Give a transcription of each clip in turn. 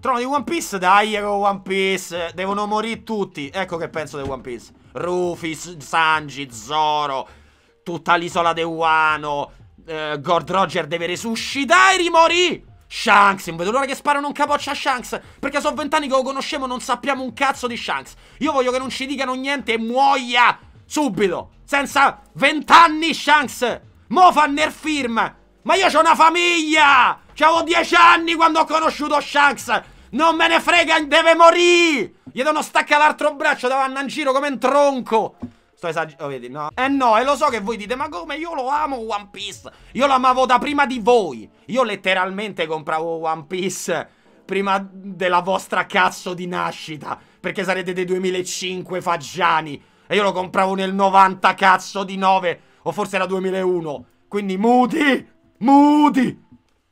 Trono di One Piece, dai, ero One Piece. Devono morire tutti. Ecco che penso di One Piece. Rufy, Sanji, Zoro, tutta l'isola di Wano. Eh, Gord Roger deve resuscitare e rimorì. Shanks, non vedo l'ora che sparano un capoccia a Shanks. Perché sono vent'anni che lo conosciamo e non sappiamo un cazzo di Shanks. Io voglio che non ci dicano niente e muoia. Subito. Senza vent'anni, Shanks. Mo fa nel film. Ma io ho una famiglia. C'avevo dieci anni quando ho conosciuto Shanks. Non me ne frega, deve morire. Gli devono staccare l'altro braccio davanti in giro come un tronco. Sto esagerando, oh, vedi, no. Eh no, e lo so che voi dite, ma come io lo amo One Piece. Io lo amavo da prima di voi. Io letteralmente compravo One Piece prima della vostra cazzo di nascita. Perché sarete dei 2005 faggiani. E io lo compravo nel 90 cazzo di 9. O forse era 2001. Quindi muti! Muti!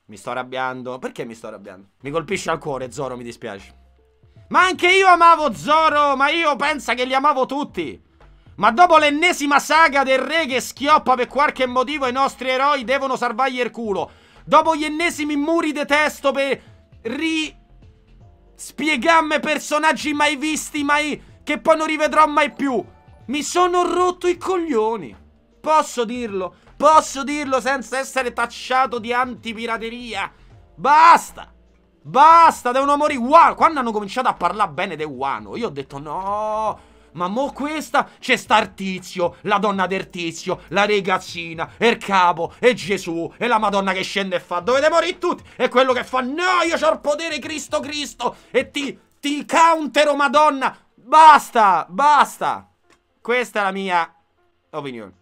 Mi sto arrabbiando. Perché mi sto arrabbiando? Mi colpisce al cuore, Zoro, mi dispiace. Ma anche io amavo Zoro, ma io pensa che li amavo tutti. Ma dopo l'ennesima saga del re che schioppa per qualche motivo i nostri eroi devono salvargli il culo. Dopo gli ennesimi muri di testo per ri... spiegarmi personaggi mai visti, mai... che poi non rivedrò mai più. Mi sono rotto i coglioni. Posso dirlo? Posso dirlo senza essere tacciato di antipirateria. Basta! Basta, devono morire Wano. Quando hanno cominciato a parlare bene di Wano, io ho detto no... Ma mo questa c'è star tizio, la donna del tizio, la ragazzina, e il capo, e Gesù, e la madonna che scende e fa Dovete morire tutti! E quello che fa No, io ho il potere Cristo Cristo! E ti, ti countero madonna! Basta, basta! Questa è la mia opinione.